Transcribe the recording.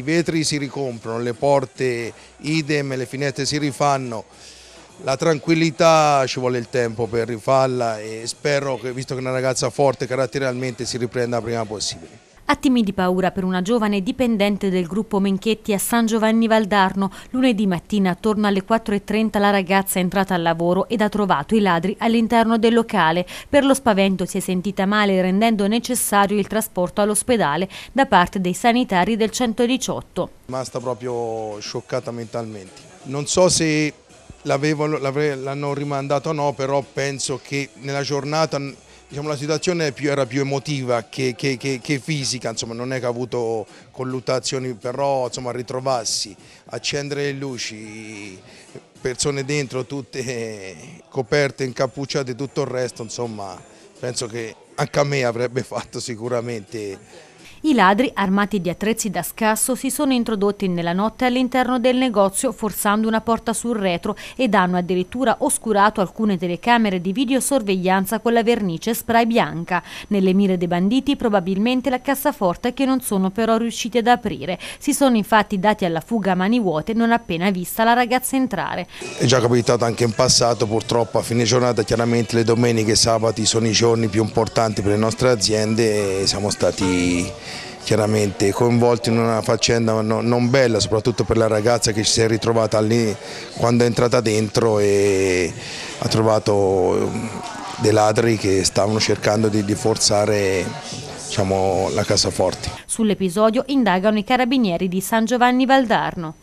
i vetri si ricomprono, le porte idem, le finestre si rifanno, la tranquillità ci vuole il tempo per rifarla e spero che visto che è una ragazza forte caratterialmente si riprenda prima possibile. Attimi di paura per una giovane dipendente del gruppo Menchetti a San Giovanni Valdarno. Lunedì mattina attorno alle 4.30 la ragazza è entrata al lavoro ed ha trovato i ladri all'interno del locale. Per lo spavento si è sentita male rendendo necessario il trasporto all'ospedale da parte dei sanitari del 118. Rimasta proprio scioccata mentalmente. Non so se l'hanno rimandato o no, però penso che nella giornata Diciamo, la situazione più, era più emotiva che, che, che, che, fisica, insomma, non è che ha avuto colluttazioni, però insomma, ritrovarsi, accendere le luci, persone dentro tutte coperte, incappucciate e tutto il resto, insomma, penso che anche a me avrebbe fatto sicuramente i ladri, armati di attrezzi da scasso, si sono introdotti nella notte all'interno del negozio forzando una porta sul retro ed hanno addirittura oscurato alcune telecamere di videosorveglianza con la vernice spray bianca. Nelle mire dei banditi probabilmente la cassaforte che non sono però riusciti ad aprire. Si sono infatti dati alla fuga a mani vuote non appena vista la ragazza entrare. È già capitato anche in passato, purtroppo a fine giornata chiaramente le domeniche e sabati sono i giorni più importanti per le nostre aziende e siamo stati chiaramente coinvolti in una faccenda non bella, soprattutto per la ragazza che si è ritrovata lì quando è entrata dentro e ha trovato ehm, dei ladri che stavano cercando di, di forzare diciamo, la cassaforte. Sull'episodio indagano i carabinieri di San Giovanni Valdarno.